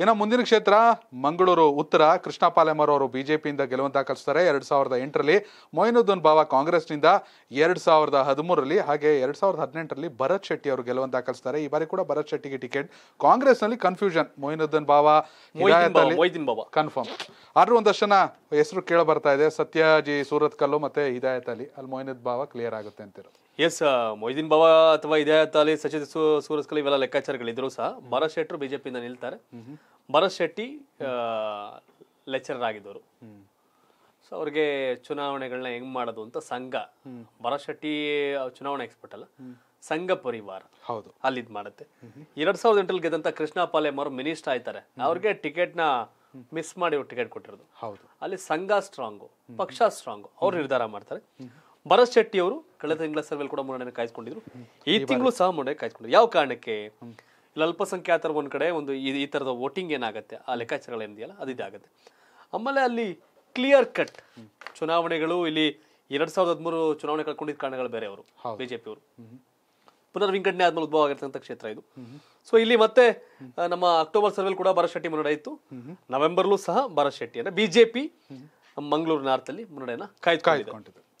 ಇನ್ನು ಮುಂದಿನ ಕ್ಷೇತ್ರ ಮಂಗಳೂರು ಉತ್ತರ ಕೃಷ್ಣ ಪಾಲೆಮರ್ ಅವರು ಬಿಜೆಪಿಯಿಂದ ಗೆಲುವು ದಾಖಲಿಸ್ತಾರೆ ಎರಡ್ ಸಾವಿರದ ಎಂಟರಲ್ಲಿ ಮೊಯಿನುದ್ದೀನ್ ಬಾವ ಕಾಂಗ್ರೆಸ್ನಿಂದ ಎರಡ್ ಸಾವಿರದ ಹದಿಮೂರರಲ್ಲಿ ಹಾಗೆ ಎರಡ್ ಸಾವಿರದ ಹದಿನೆಂಟರಲ್ಲಿ ಭರತ್ ಶೆಟ್ಟಿ ಅವರು ಗೆಲುವಂತ ದಾಖಲಿಸ್ತಾರೆ ಈ ಬಾರಿ ಕೂಡ ಭರತ್ ಶೆಟ್ಟಿಗೆ ಟಿಕೆಟ್ ಕಾಂಗ್ರೆಸ್ನಲ್ಲಿ ಕನ್ಫ್ಯೂಷನ್ ಮೊಯಿನುದ್ದೀನ್ ಬಾವ ಕನ್ಫರ್ಮ್ ಆದ್ರೂ ಒಂದಷ್ಟು ಜನ ಹೆಸರು ಕೇಳ ಬರ್ತಾ ಇದೆ ಸತ್ಯಾಜಿ ಸೂರತ್ ಕಲ್ಲು ಮತ್ತೆ ಹಿದಾಯತ್ ಅಲ್ಲಿ ಅಲ್ಲಿ ಮೊಯಿನುದ್ ಬಾವ ಕ್ಲಿಯರ್ ಆಗುತ್ತೆ ಅಂತಿರೋದು ಎಸ್ ಮೊಯ್ದೀನ್ ಬಾಬಾ ಅಥವಾ ಇದೇ ತಾಲಿ ಸಚಿವ ಸೂರಸ್ಕಲ್ ಇವೆಲ್ಲ ಲೆಕ್ಕಾಚಾರಗಳಿದ್ರು ಸಹ ಭರತ್ ಶೆಟ್ಟರು ಬಿಜೆಪಿಯಿಂದ ನಿಲ್ತಾರೆ ಭರತ್ ಶೆಟ್ಟಿ ಲೆಕ್ಚರರ್ ಆಗಿದ್ದವರು ಸೊ ಅವ್ರಿಗೆ ಚುನಾವಣೆಗಳನ್ನ ಹೆಂಗ್ ಮಾಡೋದು ಅಂತ ಸಂಘ ಭರತ್ ಶೆಟ್ಟಿ ಚುನಾವಣೆ ಎಕ್ಸ್ಪರ್ಟ್ ಅಲ್ಲ ಸಂಘ ಪರಿವಾರ ಹೌದು ಅಲ್ಲಿ ಇದ್ ಮಾಡುತ್ತೆ ಎರಡ್ ಸಾವಿರದ ಎಂಟಲ್ಲಿ ಗೆದ್ದಂತ ಕೃಷ್ಣ ಪಾಲೆ ಅವರು ಮಿನಿಸ್ಟರ್ ಆಯ್ತಾರೆ ಅವ್ರಿಗೆ ಟಿಕೆಟ್ ನ ಮಿಸ್ ಮಾಡಿ ಟಿಕೆಟ್ ಕೊಟ್ಟಿರೋದು ಹೌದು ಅಲ್ಲಿ ಸಂಘ ಸ್ಟ್ರಾಂಗು ಪಕ್ಷ ಸ್ಟ್ರಾಂಗು ಅವ್ರು ನಿರ್ಧಾರ ಮಾಡ್ತಾರೆ ಭರತ್ ಶೆಟ್ಟಿ ಅವರು ಕಳೆದ ತಿಂಗಳ ಸರ್ವೆಲ್ ಕೂಡ ಮುನ್ನಡೆಯನ್ನು ಕಾಯ್ಸ್ಕೊಂಡಿದ್ರು ಈ ತಿಂಗಳು ಸಹ ಮುನ್ನಡೆ ಕಾಯ್ಸ್ಕೊಂಡ್ರು ಯಾವ ಕಾರಣಕ್ಕೆ ಇಲ್ಲಿ ಅಲ್ಪಸಂಖ್ಯಾತರ ಒಂದ್ ಕಡೆ ಒಂದು ಈ ತರದ ವೋಟಿಂಗ್ ಏನಾಗುತ್ತೆ ಆ ಲೆಕ್ಕಾಚಾರಗಳು ಏನಿದೆಯಲ್ಲ ಅದು ಇದಾಗುತ್ತೆ ಆಮೇಲೆ ಅಲ್ಲಿ ಕ್ಲಿಯರ್ ಕಟ್ ಚುನಾವಣೆಗಳು ಇಲ್ಲಿ ಎರಡ್ ಸಾವಿರದ ಹದಿಮೂರು ಚುನಾವಣೆ ಕಳ್ಕೊಂಡಿದ್ದ ಕಾರಣಗಳು ಬೇರೆ ಅವರು ಬಿಜೆಪಿ ಅವರು ಪುನರ್ ವಿಂಗಡಣೆ ಆದ್ಮೇಲೆ ಉದ್ಭವ ಆಗಿರ್ತಕ್ಕಂಥ ಕ್ಷೇತ್ರ ಇದು ಸೊ ಇಲ್ಲಿ ಮತ್ತೆ ನಮ್ಮ ಅಕ್ಟೋಬರ್ ಸರ್ವೆಲ್ ಕೂಡ ಭರತ್ ಶೆಟ್ಟಿ ಮುನ್ನಡೆ ಇತ್ತು ನವೆಂಬರ್ಲೂ ಸಹ ಭರತ್ ಶೆಟ್ಟಿ ಅಂದ್ರೆ ಬಿಜೆಪಿ ಮಂಗಳೂರು ನಾರ್ತ್ ಅಲ್ಲಿ ಮುನ್ನಡೆಯನ್ನ